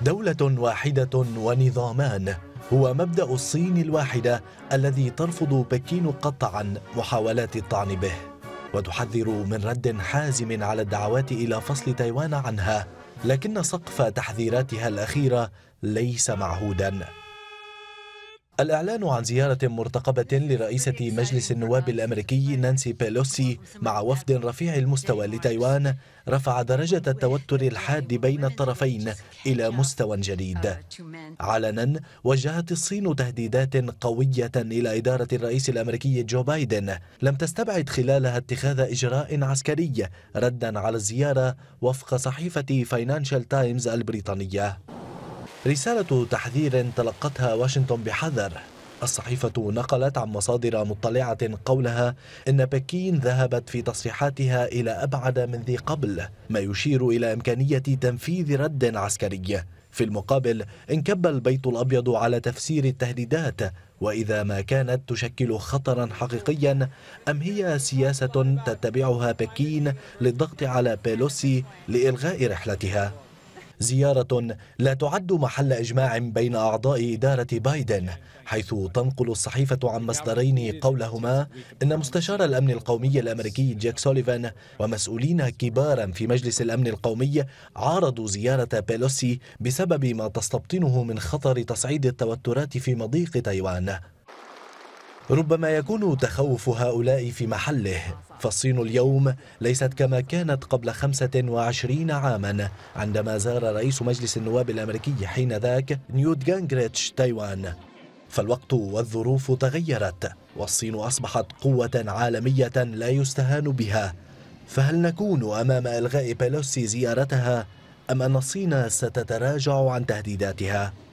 دولة واحدة ونظامان هو مبدأ الصين الواحدة الذي ترفض بكين قطعا محاولات الطعن به وتحذر من رد حازم على الدعوات إلى فصل تايوان عنها لكن سقف تحذيراتها الأخيرة ليس معهودا الإعلان عن زيارة مرتقبة لرئيسة مجلس النواب الأمريكي نانسي بيلوسي مع وفد رفيع المستوى لتايوان رفع درجة التوتر الحاد بين الطرفين إلى مستوى جديد علنا وجهت الصين تهديدات قوية إلى إدارة الرئيس الأمريكي جو بايدن لم تستبعد خلالها اتخاذ إجراء عسكري ردا على الزيارة وفق صحيفة فاينانشال تايمز البريطانية رسالة تحذير تلقتها واشنطن بحذر الصحيفة نقلت عن مصادر مطلعة قولها إن بكين ذهبت في تصريحاتها إلى أبعد من ذي قبل ما يشير إلى إمكانية تنفيذ رد عسكري في المقابل انكب البيت الأبيض على تفسير التهديدات وإذا ما كانت تشكل خطرا حقيقيا أم هي سياسة تتبعها بكين للضغط على بيلوسي لإلغاء رحلتها زيارة لا تعد محل إجماع بين أعضاء إدارة بايدن حيث تنقل الصحيفة عن مصدرين قولهما أن مستشار الأمن القومي الأمريكي جاك سوليفان ومسؤولين كبارا في مجلس الأمن القومي عارضوا زيارة بيلوسي بسبب ما تستبطنه من خطر تصعيد التوترات في مضيق تايوان ربما يكون تخوف هؤلاء في محله فالصين اليوم ليست كما كانت قبل 25 عاما عندما زار رئيس مجلس النواب الأمريكي حينذاك نيوت جانجريتش تايوان فالوقت والظروف تغيرت والصين أصبحت قوة عالمية لا يستهان بها فهل نكون أمام إلغاء بيلوسي زيارتها أم أن الصين ستتراجع عن تهديداتها؟